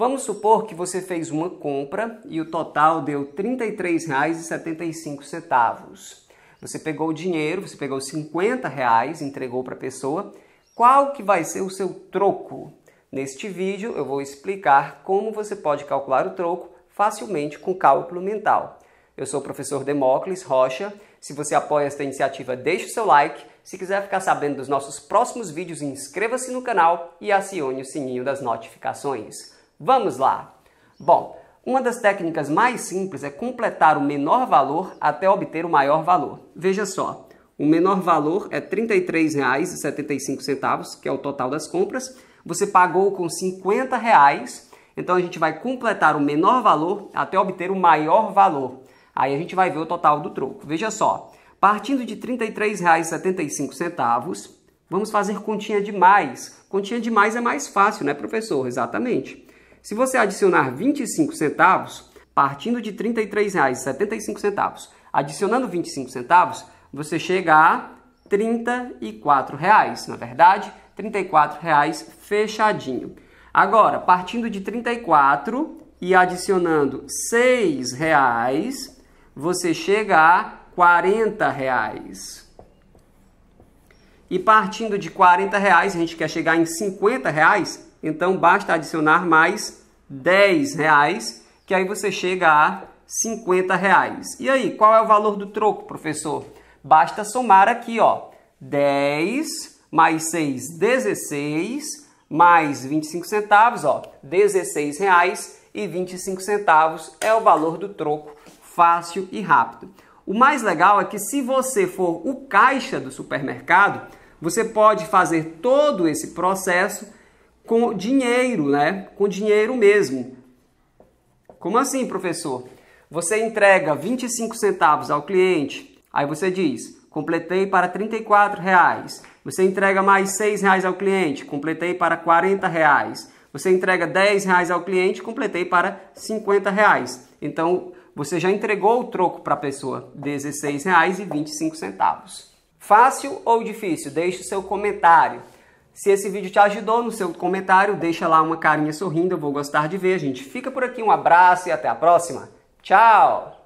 Vamos supor que você fez uma compra e o total deu R$ 33,75. Você pegou o dinheiro, você pegou 50 reais, entregou para a pessoa. Qual que vai ser o seu troco? Neste vídeo eu vou explicar como você pode calcular o troco facilmente com cálculo mental. Eu sou o professor Demócles Rocha. Se você apoia esta iniciativa, deixe o seu like. Se quiser ficar sabendo dos nossos próximos vídeos, inscreva-se no canal e acione o sininho das notificações. Vamos lá! Bom, uma das técnicas mais simples é completar o menor valor até obter o maior valor. Veja só, o menor valor é R$ 33,75, que é o total das compras. Você pagou com R$ reais, então a gente vai completar o menor valor até obter o maior valor. Aí a gente vai ver o total do troco. Veja só, partindo de R$ 33,75, vamos fazer continha de mais. Continha de mais é mais fácil, né, professor? Exatamente. Se você adicionar 25 centavos, partindo de R$ 33,75, adicionando 25 centavos, você chega a R$ 34,00, na verdade, R$ 34,00 fechadinho. Agora, partindo de 34 e adicionando R$ 6,00, você chega a R$ 40,00. E partindo de R$ 40,00, a gente quer chegar em R$ reais, então basta adicionar mais 10 reais, que aí você chega a 50 reais. E aí, qual é o valor do troco, professor? Basta somar aqui, ó, 10 mais 6, 16, mais 25 centavos, ó, 16 reais e 25 centavos é o valor do troco fácil e rápido. O mais legal é que se você for o caixa do supermercado, você pode fazer todo esse processo com dinheiro, né? Com dinheiro mesmo. Como assim, professor? Você entrega 25 centavos ao cliente, aí você diz: completei para 34 reais. Você entrega mais 6 reais ao cliente, completei para 40 reais. Você entrega 10 reais ao cliente, completei para 50 reais. Então você já entregou o troco para a pessoa, reais e 25 centavos. Fácil ou difícil? Deixe o seu comentário. Se esse vídeo te ajudou, no seu comentário, deixa lá uma carinha sorrindo, eu vou gostar de ver, gente. Fica por aqui, um abraço e até a próxima. Tchau!